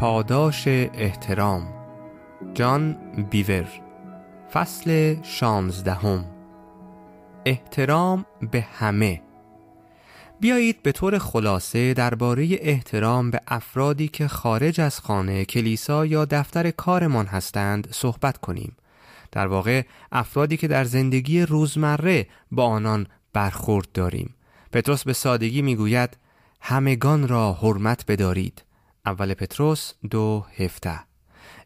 پاداش احترام جان بیور فصل شانزدهم احترام به همه بیایید به طور خلاصه درباره احترام به افرادی که خارج از خانه، کلیسا یا دفتر کارمان هستند صحبت کنیم. در واقع افرادی که در زندگی روزمره با آنان برخورد داریم. پتروس به سادگی میگوید همگان را حرمت بدارید. اول پتروس دو هفته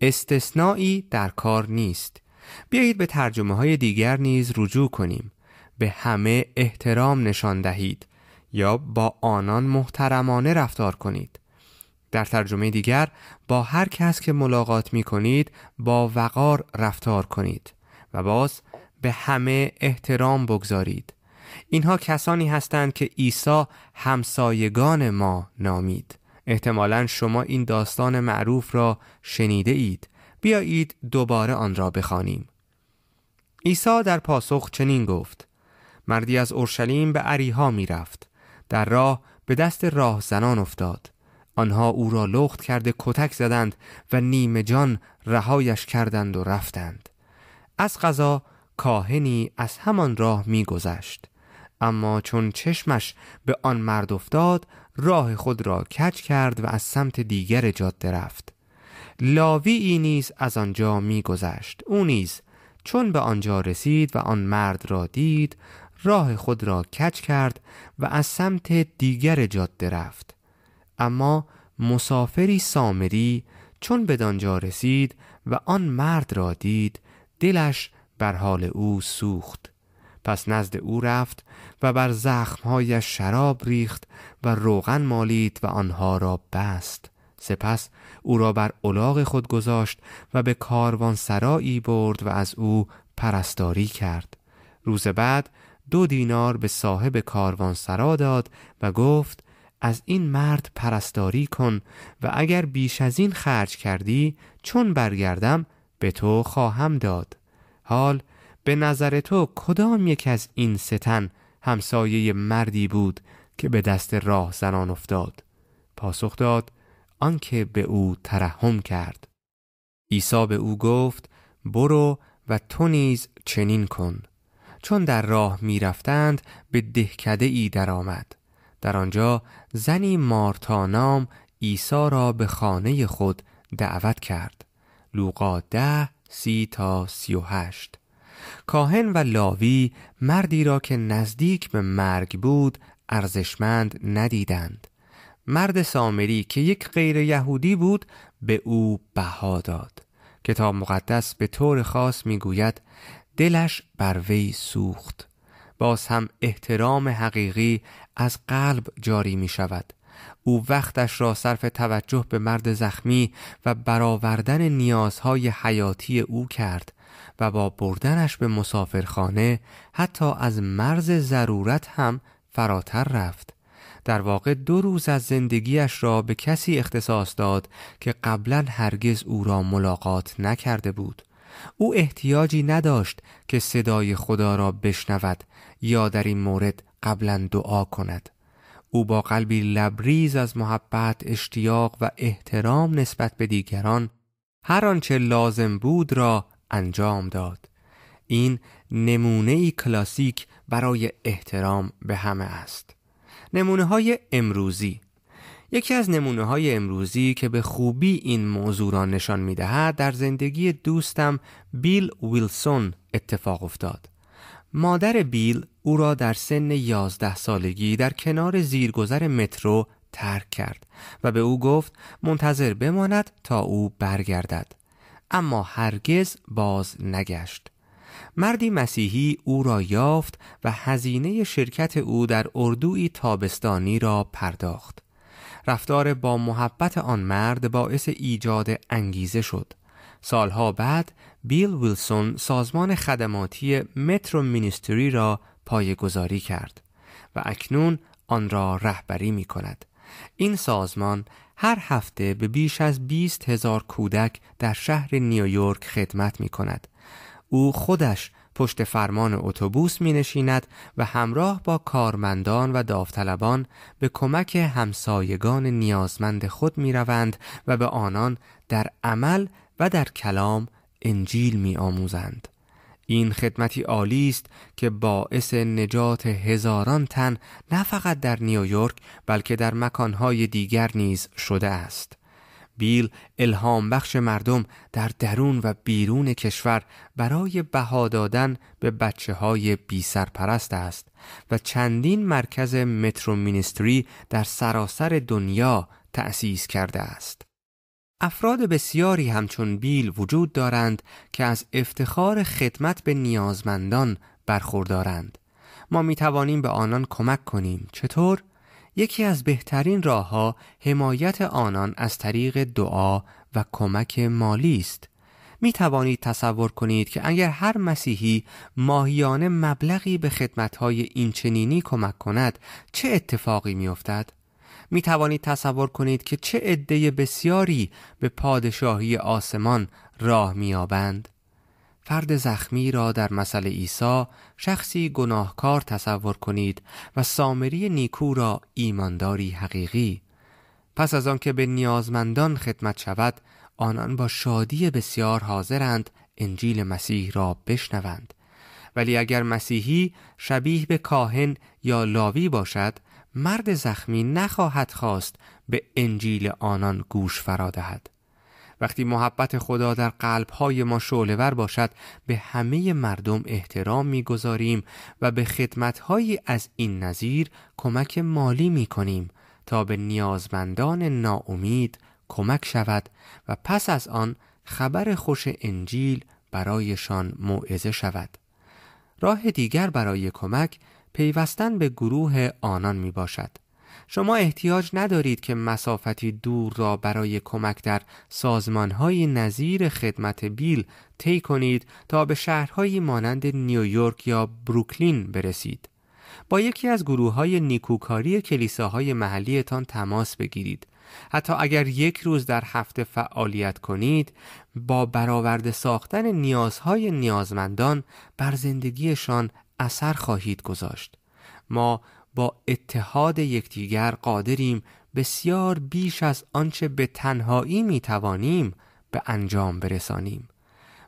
استثنایی در کار نیست بیایید به ترجمه های دیگر نیز رجوع کنیم به همه احترام نشان دهید یا با آنان محترمانه رفتار کنید در ترجمه دیگر با هر کس که ملاقات می کنید با وقار رفتار کنید و باز به همه احترام بگذارید اینها کسانی هستند که عیسی همسایگان ما نامید احتمالا شما این داستان معروف را شنیده اید بیایید دوباره آن را بخوانیم. عیسی در پاسخ چنین گفت مردی از اورشلیم به عریها می رفت در راه به دست راه زنان افتاد آنها او را لخت کرده کتک زدند و نیمه جان رهایش کردند و رفتند از غذا کاهنی از همان راه میگذشت اما چون چشمش به آن مرد افتاد راه خود را کج کرد و از سمت دیگر جاده رفت لاوی ای نیز از آنجا میگذشت او نیز چون به آنجا رسید و آن مرد را دید راه خود را کج کرد و از سمت دیگر جاده رفت اما مسافری سامری چون به آنجا رسید و آن مرد را دید دلش بر حال او سوخت پس نزد او رفت و بر زخمهایش شراب ریخت و روغن مالید و آنها را بست سپس او را بر اولاغ خود گذاشت و به کاروان سرایی برد و از او پرستاری کرد روز بعد دو دینار به صاحب کاروان سرا داد و گفت از این مرد پرستاری کن و اگر بیش از این خرج کردی چون برگردم به تو خواهم داد حال به نظر تو کدام یک از این ستن همسایه مردی بود که به دست راه زنان افتاد پاسخ داد آنکه به او ترحم کرد عیسی به او گفت برو و تو نیز چنین کن چون در راه می رفتند به دهکده ای درآمد در آنجا زنی مارتا نام عیسی را به خانه خود دعوت کرد لوقا ده سی تا سی و هشت کاهن و لاوی مردی را که نزدیک به مرگ بود ارزشمند ندیدند مرد سامری که یک غیر یهودی بود به او بها داد کتاب مقدس به طور خاص میگوید دلش بر وی سوخت باز هم احترام حقیقی از قلب جاری می شود او وقتش را صرف توجه به مرد زخمی و برآوردن نیازهای حیاتی او کرد و با بردنش به مسافرخانه حتی از مرز ضرورت هم فراتر رفت در واقع دو روز از زندگیش را به کسی اختصاص داد که قبلا هرگز او را ملاقات نکرده بود او احتیاجی نداشت که صدای خدا را بشنود یا در این مورد قبلا دعا کند او با قلبی لبریز از محبت، اشتیاق و احترام نسبت به دیگران هر آنچه لازم بود را انجام داد این نمونه ای کلاسیک برای احترام به همه است نمونه های امروزی یکی از نمونه های امروزی که به خوبی این موضوع را نشان می دهد در زندگی دوستم بیل ویلسون اتفاق افتاد مادر بیل او را در سن 11 سالگی در کنار زیرگذر مترو ترک کرد و به او گفت منتظر بماند تا او برگردد اما هرگز باز نگشت مردی مسیحی او را یافت و هزینه شرکت او در اردوی تابستانی را پرداخت رفتار با محبت آن مرد باعث ایجاد انگیزه شد سالها بعد بیل ویلسون سازمان خدماتی مترو مینیستری را پایگذاری کرد و اکنون آن را رهبری می کند این سازمان هر هفته به بیش از 20 هزار کودک در شهر نیویورک خدمت می کند. او خودش پشت فرمان اتوبوس می نشیند و همراه با کارمندان و داوطلبان به کمک همسایگان نیازمند خود می روند و به آنان در عمل و در کلام انجیل می آموزند. این خدمتی عالی است که باعث نجات هزاران تن نه فقط در نیویورک بلکه در مکانهای دیگر نیز شده است. بیل الهام بخش مردم در درون و بیرون کشور برای بها دادن به بچه های بی سرپرست است و چندین مرکز مترو مینستری در سراسر دنیا تأسیس کرده است. افراد بسیاری همچون بیل وجود دارند که از افتخار خدمت به نیازمندان برخوردارند ما می توانیم به آنان کمک کنیم چطور؟ یکی از بهترین راهها حمایت آنان از طریق دعا و کمک مالی است می توانید تصور کنید که اگر هر مسیحی ماهیانه مبلغی به خدمتهای اینچنینی کمک کند چه اتفاقی می افتد؟ می توانید تصور کنید که چه عده بسیاری به پادشاهی آسمان راه آبند؟ فرد زخمی را در مسئله عیسی شخصی گناهکار تصور کنید و سامری نیکو را ایمانداری حقیقی پس از آنکه به نیازمندان خدمت شود آنان با شادی بسیار حاضرند انجیل مسیح را بشنوند ولی اگر مسیحی شبیه به کاهن یا لاوی باشد مرد زخمی نخواهد خواست به انجیل آنان گوش فرا دهد وقتی محبت خدا در قلبهای ما شعلهور باشد به همه مردم احترام میگذاریم و به خدمتهایی از این نظیر کمک مالی کنیم تا به نیازمندان ناامید کمک شود و پس از آن خبر خوش انجیل برایشان موعظه شود راه دیگر برای کمک پیوستن به گروه آنان می باشد. شما احتیاج ندارید که مسافتی دور را برای کمک در سازمانهای نظیر خدمت بیل طی کنید تا به شهرهایی مانند نیویورک یا بروکلین برسید. با یکی از گروه های نیکوکاری کلیساهای محلیتان تماس بگیرید. حتی اگر یک روز در هفته فعالیت کنید با برآورده ساختن نیازهای نیازمندان بر زندگیشان اثر خواهید گذاشت ما با اتحاد یکدیگر قادریم بسیار بیش از آنچه به تنهایی می توانیم به انجام برسانیم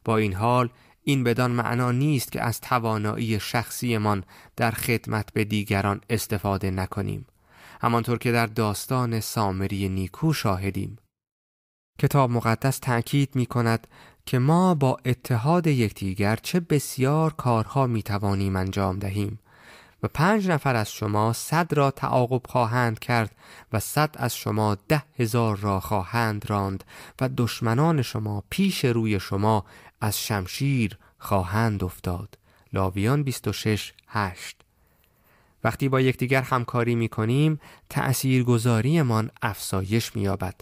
با این حال این بدان معنا نیست که از توانایی شخصیمان در خدمت به دیگران استفاده نکنیم همانطور که در داستان سامری نیکو شاهدیم کتاب مقدس تأکید می کند که ما با اتحاد یکدیگر چه بسیار کارها می توانیم انجام دهیم و پنج نفر از شما صد را تعاقب خواهند کرد و صد از شما ده هزار را خواهند راند و دشمنان شما پیش روی شما از شمشیر خواهند افتاد لاویان 26 8 وقتی با یکدیگر همکاری می کنیم تأثیر گذاریمان افزایش می یابد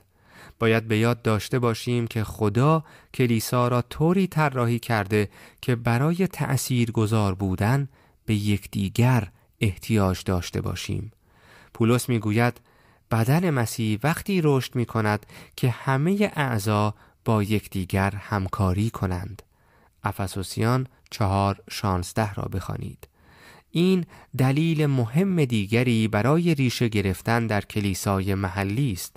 باید به یاد داشته باشیم که خدا کلیسا را طوری طراحی کرده که برای تأثیر گذار بودن به یکدیگر احتیاج داشته باشیم. پولس میگوید بدن مسیح وقتی رشد می کند که همه اعضا با یکدیگر همکاری کنند. افسوسیان چهار را بخوانید. این دلیل مهم دیگری برای ریشه گرفتن در کلیسای محلی است.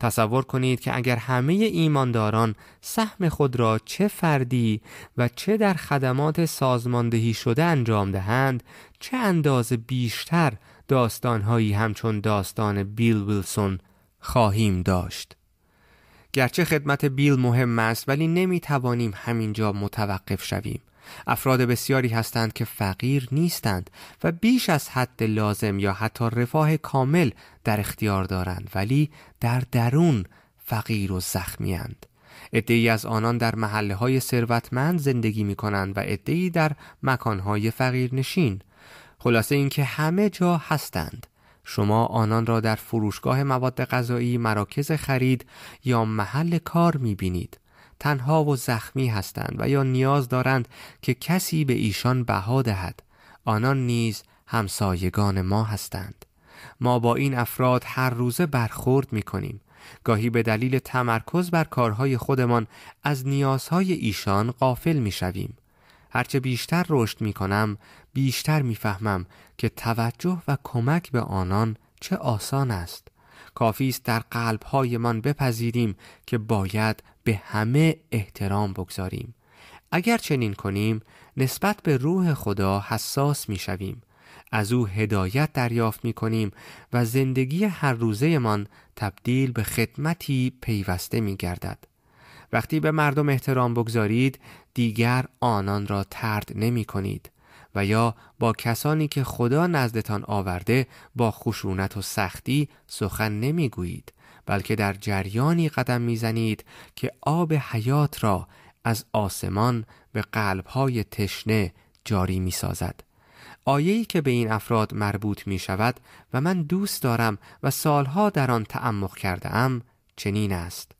تصور کنید که اگر همه ایمانداران سهم خود را چه فردی و چه در خدمات سازماندهی شده انجام دهند چه اندازه بیشتر داستانهایی همچون داستان بیل ویلسون خواهیم داشت گرچه خدمت بیل مهم است ولی نمی توانیم همینجا متوقف شویم افراد بسیاری هستند که فقیر نیستند و بیش از حد لازم یا حتی رفاه کامل در اختیار دارند ولی در درون فقیر و زخمی اند. ادهی از آنان در محله های ثروتمند زندگی می کنند و ادهی در مکان های فقیر نشین. خلاصه اینکه همه جا هستند. شما آنان را در فروشگاه مواد غذایی، مراکز خرید یا محل کار می بینید. تنها و زخمی هستند و یا نیاز دارند که کسی به ایشان بها دهد آنان نیز همسایگان ما هستند ما با این افراد هر روزه برخورد می کنیم گاهی به دلیل تمرکز بر کارهای خودمان از نیازهای ایشان قافل می شویم هرچه بیشتر رشد می کنم بیشتر می فهمم که توجه و کمک به آنان چه آسان است کافی است در قلبهایمان بپذیریم که باید به همه احترام بگذاریم اگر چنین کنیم نسبت به روح خدا حساس می شویم. از او هدایت دریافت می کنیم و زندگی هر روزهمان تبدیل به خدمتی پیوسته می گردد. وقتی به مردم احترام بگذارید دیگر آنان را ترد نمی کنید. و یا با کسانی که خدا نزدتان آورده با خشونت و سختی سخن نمیگویید بلکه در جریانی قدم میزنید که آب حیات را از آسمان به قلبهای تشنه جاری می سازد. که به این افراد مربوط می شود و من دوست دارم و سالها در آن تعمق کرده ام چنین است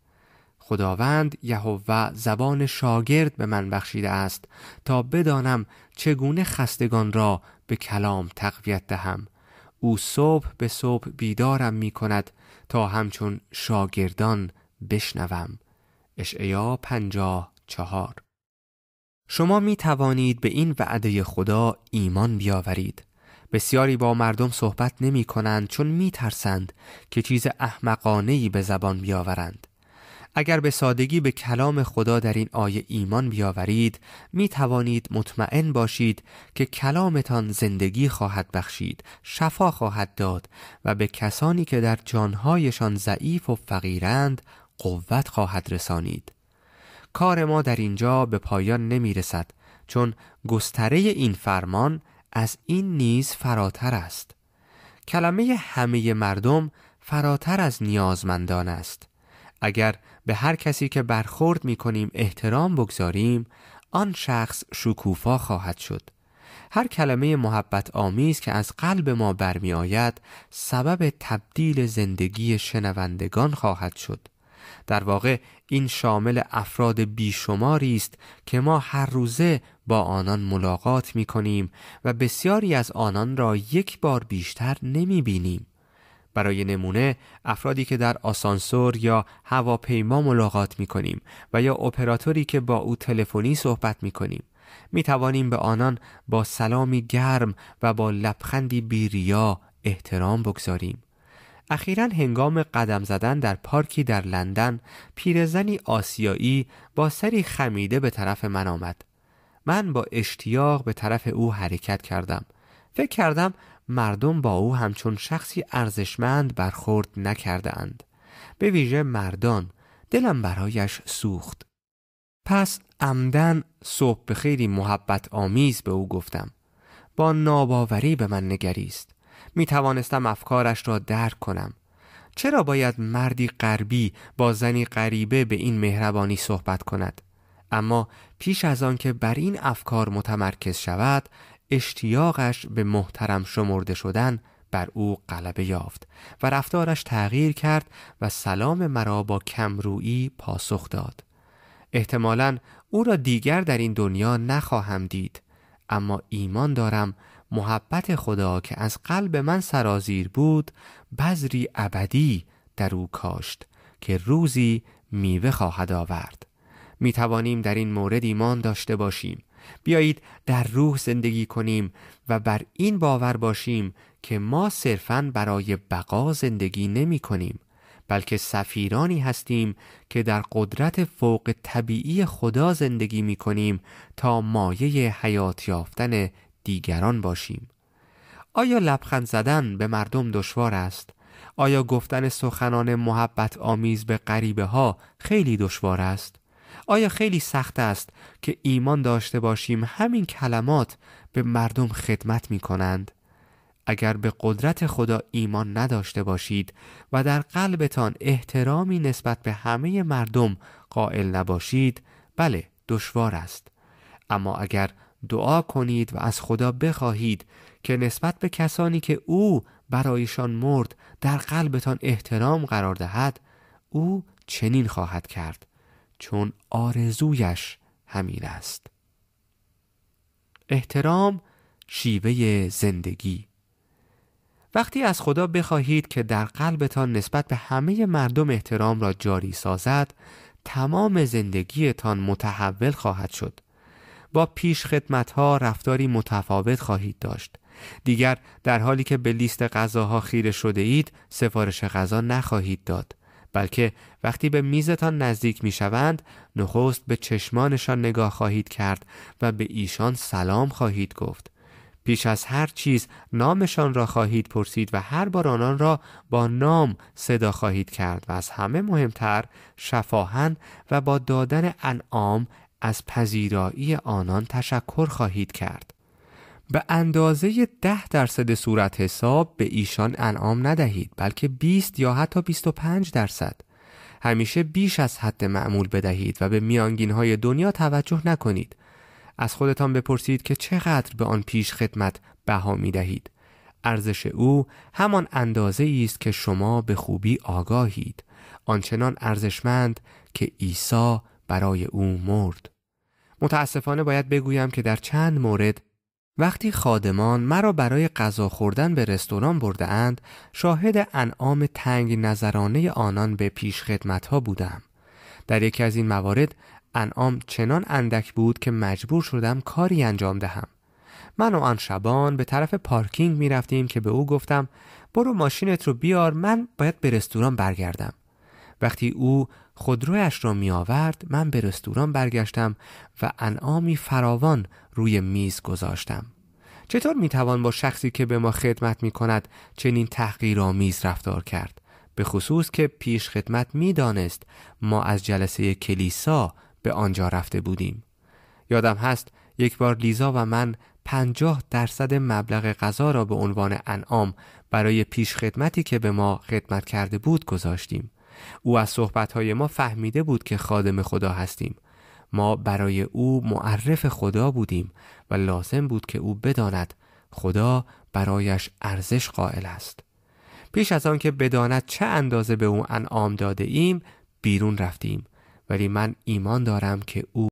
خداوند یهوه زبان شاگرد به من بخشیده است تا بدانم چگونه خستگان را به کلام تقویت دهم او صبح به صبح بیدارم می کند تا همچون شاگردان بشنوم اشعیا پنجاه چهار شما می توانید به این وعده خدا ایمان بیاورید بسیاری با مردم صحبت نمی کنند چون می ترسند که چیز احمقانه به زبان بیاورند اگر به سادگی به کلام خدا در این آیه ایمان بیاورید می توانید مطمئن باشید که کلامتان زندگی خواهد بخشید شفا خواهد داد و به کسانی که در جانهایشان ضعیف و فقیرند قوت خواهد رسانید کار ما در اینجا به پایان نمی رسد چون گستره این فرمان از این نیز فراتر است کلمه همه مردم فراتر از نیازمندان است اگر به هر کسی که برخورد می کنیم احترام بگذاریم آن شخص شکوفا خواهد شد هر کلمه محبت آمیز که از قلب ما برمی آید سبب تبدیل زندگی شنوندگان خواهد شد در واقع این شامل افراد بیشماری است که ما هر روزه با آنان ملاقات می کنیم و بسیاری از آنان را یک بار بیشتر نمی بینیم برای نمونه افرادی که در آسانسور یا هواپیما ملاقات می کنیم و یا اپراتوری که با او تلفنی صحبت می کنیم می توانیم به آنان با سلامی گرم و با لبخندی بیریا احترام بگذاریم اخیرا هنگام قدم زدن در پارکی در لندن پیرزنی آسیایی با سری خمیده به طرف من آمد من با اشتیاق به طرف او حرکت کردم فکر کردم مردم با او همچون شخصی ارزشمند برخورد نکردند به ویژه مردان دلم برایش سوخت پس عمدن صبح به خیلی محبت آمیز به او گفتم با ناباوری به من نگریست می توانستم افکارش را درک کنم چرا باید مردی غربی با زنی غریبه به این مهربانی صحبت کند اما پیش از آن که بر این افکار متمرکز شود اشتیاقش به محترم شمرده شدن بر او غلبه یافت و رفتارش تغییر کرد و سلام مرا با کمرویی پاسخ داد احتمالا او را دیگر در این دنیا نخواهم دید اما ایمان دارم محبت خدا که از قلب من سرازیر بود بذری ابدی در او کاشت که روزی میوه خواهد آورد می توانیم در این مورد ایمان داشته باشیم بیایید در روح زندگی کنیم و بر این باور باشیم که ما صرفا برای بقا زندگی نمی کنیم بلکه سفیرانی هستیم که در قدرت فوق طبیعی خدا زندگی می کنیم تا مایه حیات یافتن دیگران باشیم آیا لبخند زدن به مردم دشوار است؟ آیا گفتن سخنان محبت آمیز به غریبه ها خیلی دشوار است؟ آیا خیلی سخت است که ایمان داشته باشیم همین کلمات به مردم خدمت می کنند؟ اگر به قدرت خدا ایمان نداشته باشید و در قلبتان احترامی نسبت به همه مردم قائل نباشید بله دشوار است اما اگر دعا کنید و از خدا بخواهید که نسبت به کسانی که او برایشان مرد در قلبتان احترام قرار دهد او چنین خواهد کرد چون آرزویش همین است احترام شیوه زندگی وقتی از خدا بخواهید که در قلبتان نسبت به همه مردم احترام را جاری سازد تمام زندگیتان متحول خواهد شد با پیش خدمتها رفتاری متفاوت خواهید داشت دیگر در حالی که به لیست غذاها خیره شده اید سفارش غذا نخواهید داد بلکه وقتی به میزتان نزدیک میشوند نخست به چشمانشان نگاه خواهید کرد و به ایشان سلام خواهید گفت پیش از هر چیز نامشان را خواهید پرسید و هر بار آنان را با نام صدا خواهید کرد و از همه مهمتر شفاهن و با دادن انعام از پذیرایی آنان تشکر خواهید کرد به اندازه ده درصد صورت حساب به ایشان انعام ندهید بلکه 20 یا حتی 25 درصد همیشه بیش از حد معمول بدهید و به میانگین های دنیا توجه نکنید از خودتان بپرسید که چقدر به آن پیش خدمت بها می دهید ارزش او همان اندازه است که شما به خوبی آگاهید آنچنان ارزشمند که عیسی برای او مرد متاسفانه باید بگویم که در چند مورد وقتی خادمان مرا برای غذا خوردن به رستوران برده اند شاهد انعام تنگ نظرانه آنان به پیش ها بودم در یکی از این موارد انعام چنان اندک بود که مجبور شدم کاری انجام دهم من و آن شبان به طرف پارکینگ می رفتیم که به او گفتم برو ماشینت رو بیار من باید به رستوران برگردم وقتی او خودرویش را می آورد من به رستوران برگشتم و انعامی فراوان روی میز گذاشتم چطور می توان با شخصی که به ما خدمت می کند چنین تحقیرآمیز رفتار کرد به خصوص که پیش خدمت می دانست ما از جلسه کلیسا به آنجا رفته بودیم یادم هست یک بار لیزا و من پنجاه درصد مبلغ غذا را به عنوان انعام برای پیش خدمتی که به ما خدمت کرده بود گذاشتیم او از صحبتهای ما فهمیده بود که خادم خدا هستیم ما برای او معرف خدا بودیم و لازم بود که او بداند خدا برایش ارزش قائل است پیش از آن که بداند چه اندازه به او انعام داده ایم بیرون رفتیم ولی من ایمان دارم که او